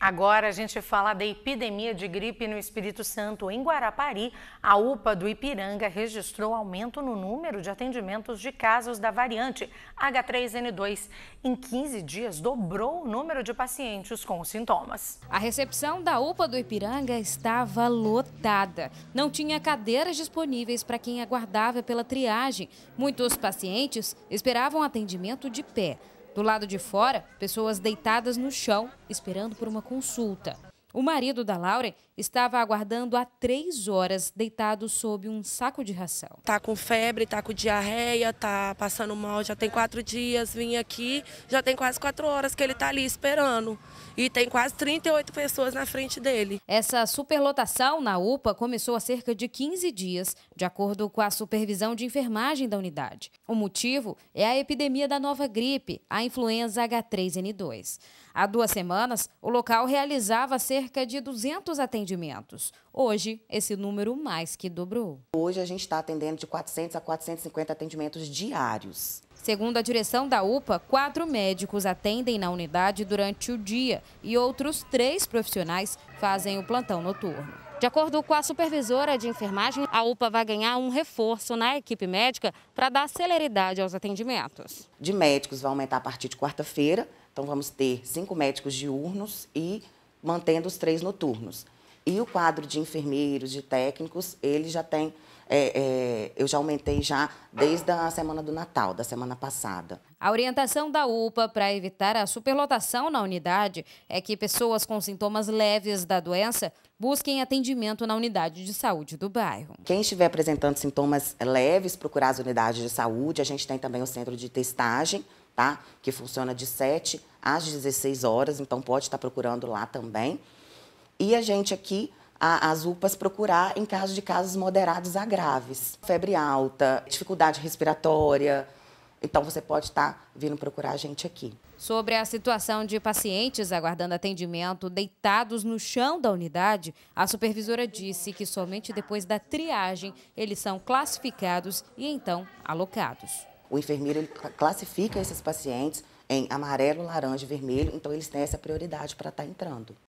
Agora a gente fala da epidemia de gripe no Espírito Santo. Em Guarapari, a UPA do Ipiranga registrou aumento no número de atendimentos de casos da variante H3N2. Em 15 dias, dobrou o número de pacientes com sintomas. A recepção da UPA do Ipiranga estava lotada. Não tinha cadeiras disponíveis para quem aguardava pela triagem. Muitos pacientes esperavam atendimento de pé. Do lado de fora, pessoas deitadas no chão, esperando por uma consulta. O marido da Lauren estava aguardando há três horas deitado sob um saco de ração. Tá com febre, tá com diarreia, tá passando mal, já tem quatro dias, vim aqui, já tem quase quatro horas que ele tá ali esperando. E tem quase 38 pessoas na frente dele. Essa superlotação na UPA começou há cerca de 15 dias, de acordo com a supervisão de enfermagem da unidade. O motivo é a epidemia da nova gripe, a influenza H3N2. Há duas semanas, o local realizava cerca de 200 atendimentos. Hoje, esse número mais que dobrou. Hoje a gente está atendendo de 400 a 450 atendimentos diários. Segundo a direção da UPA, quatro médicos atendem na unidade durante o dia e outros três profissionais fazem o plantão noturno. De acordo com a supervisora de enfermagem, a UPA vai ganhar um reforço na equipe médica para dar celeridade aos atendimentos. De médicos vai aumentar a partir de quarta-feira, então vamos ter cinco médicos diurnos e mantendo os três noturnos. E o quadro de enfermeiros, de técnicos, ele já tem. É, é, eu já aumentei já desde a semana do Natal, da semana passada. A orientação da UPA para evitar a superlotação na unidade é que pessoas com sintomas leves da doença busquem atendimento na unidade de saúde do bairro. Quem estiver apresentando sintomas leves, procurar as unidades de saúde. A gente tem também o centro de testagem, tá? que funciona de 7 às 16 horas, então pode estar procurando lá também e a gente aqui a, as UPAs procurar em caso de casos moderados a graves. Febre alta, dificuldade respiratória, então você pode estar tá vindo procurar a gente aqui. Sobre a situação de pacientes aguardando atendimento deitados no chão da unidade, a supervisora disse que somente depois da triagem eles são classificados e então alocados. O enfermeiro classifica esses pacientes em amarelo, laranja e vermelho, então eles têm essa prioridade para estar tá entrando.